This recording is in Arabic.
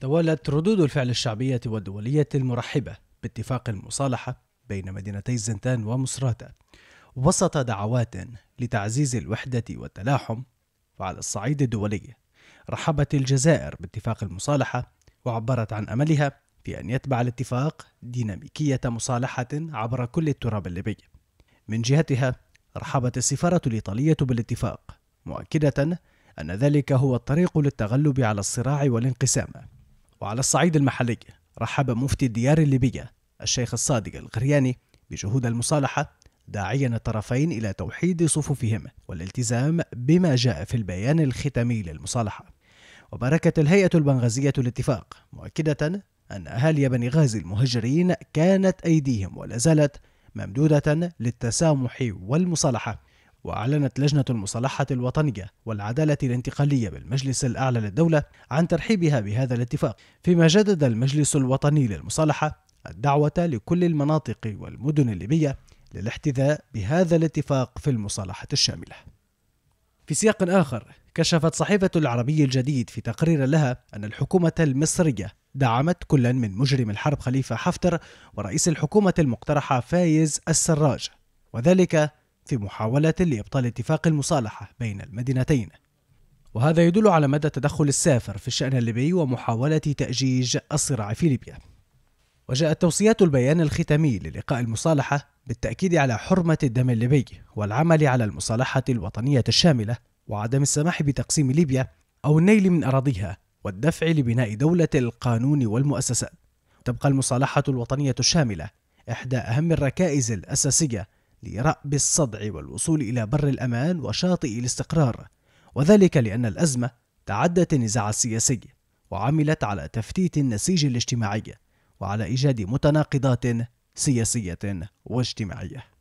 توالت ردود الفعل الشعبية والدولية المرحبة باتفاق المصالحة بين مدينتي الزنتان ومصراتة وسط دعوات لتعزيز الوحدة والتلاحم وعلى الصعيد الدولي رحبت الجزائر باتفاق المصالحة وعبرت عن أملها في أن يتبع الاتفاق ديناميكية مصالحة عبر كل التراب الليبي من جهتها رحبت السفارة الإيطالية بالاتفاق مؤكدة أن ذلك هو الطريق للتغلب على الصراع والانقسام وعلى الصعيد المحلي رحب مفتي الديار الليبية الشيخ الصادق الغرياني بجهود المصالحة داعيا الطرفين إلى توحيد صفوفهم والالتزام بما جاء في البيان الختامي للمصالحة وباركت الهيئة البنغازية الاتفاق مؤكدة أن أهالي بنغازي المهجرين كانت أيديهم ولا زالت ممدودة للتسامح والمصالحة وأعلنت لجنة المصالحة الوطنية والعدالة الانتقالية بالمجلس الأعلى للدولة عن ترحيبها بهذا الاتفاق فيما جدد المجلس الوطني للمصالحة الدعوة لكل المناطق والمدن الليبية للاحتذاء بهذا الاتفاق في المصالحة الشاملة في سياق آخر كشفت صحيفة العربي الجديد في تقرير لها أن الحكومة المصرية دعمت كلا من مجرم الحرب خليفة حفتر ورئيس الحكومة المقترحة فايز السراج وذلك في محاولة لإبطال اتفاق المصالحة بين المدينتين وهذا يدل على مدى تدخل السافر في الشأن الليبي ومحاولة تأجيج الصراع في ليبيا وجاءت توصيات البيان الختامي للقاء المصالحة بالتأكيد على حرمة الدم الليبي والعمل على المصالحة الوطنية الشاملة وعدم السماح بتقسيم ليبيا أو النيل من أراضيها والدفع لبناء دولة القانون والمؤسسات تبقى المصالحة الوطنية الشاملة إحدى أهم الركائز الأساسية لرأب الصدع والوصول إلى بر الأمان وشاطئ الاستقرار وذلك لأن الأزمة تعدت النزاع السياسي وعملت على تفتيت النسيج الاجتماعي وعلى إيجاد متناقضات سياسية واجتماعية